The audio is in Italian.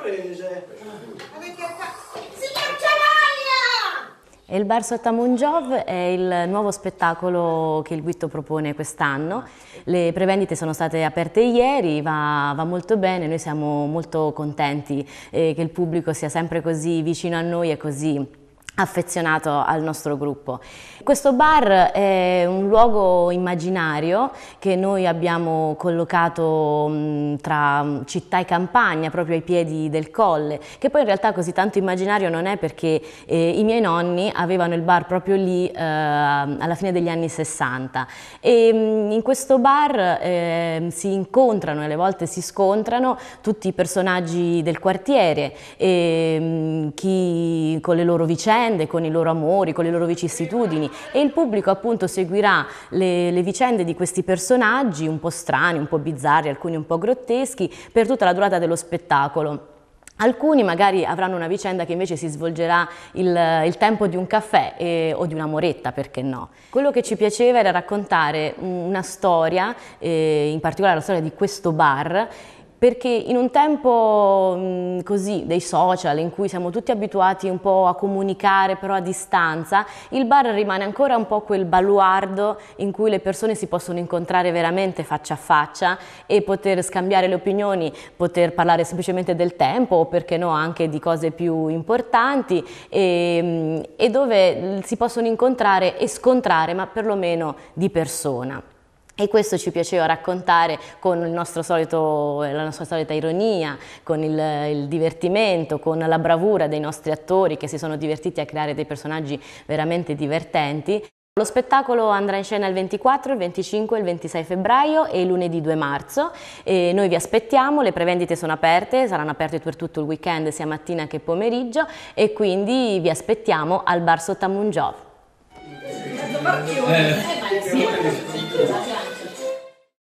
sorprese. Signor Ciaraglia! E il Bar Sotta Mongiov è il nuovo spettacolo che il Guitto propone quest'anno. Le prevendite sono state aperte ieri, va, va molto bene, noi siamo molto contenti eh, che il pubblico sia sempre così vicino a noi e così affezionato al nostro gruppo. Questo bar è un luogo immaginario che noi abbiamo collocato mm, tra mm, città e campagna, proprio ai piedi del colle, che poi in realtà così tanto immaginario non è perché eh, i miei nonni avevano il bar proprio lì eh, alla fine degli anni 60 e mm, in questo bar eh, si incontrano e alle volte si scontrano tutti i personaggi del quartiere, e, ehm, chi con le loro vicende, vicende, con i loro amori, con le loro vicissitudini e il pubblico appunto seguirà le, le vicende di questi personaggi un po' strani, un po' bizzarri, alcuni un po' grotteschi per tutta la durata dello spettacolo. Alcuni magari avranno una vicenda che invece si svolgerà il, il tempo di un caffè eh, o di una moretta, perché no? Quello che ci piaceva era raccontare una storia, eh, in particolare la storia di questo bar, perché in un tempo mm, così dei social in cui siamo tutti abituati un po' a comunicare però a distanza, il bar rimane ancora un po' quel baluardo in cui le persone si possono incontrare veramente faccia a faccia e poter scambiare le opinioni, poter parlare semplicemente del tempo o perché no anche di cose più importanti e, mm, e dove si possono incontrare e scontrare ma perlomeno di persona. E questo ci piaceva raccontare con solito, la nostra solita ironia, con il, il, divertimento, con la bravura dei nostri attori che si sono divertiti a creare dei personaggi veramente divertenti. Lo spettacolo andrà in scena il 24, il 25, il 26 febbraio e il lunedì 2 marzo. E noi vi aspettiamo, le prevendite sono aperte, saranno aperte per tutto il weekend, sia mattina che pomeriggio, e quindi vi aspettiamo al Bar Sottamungiov. Eh.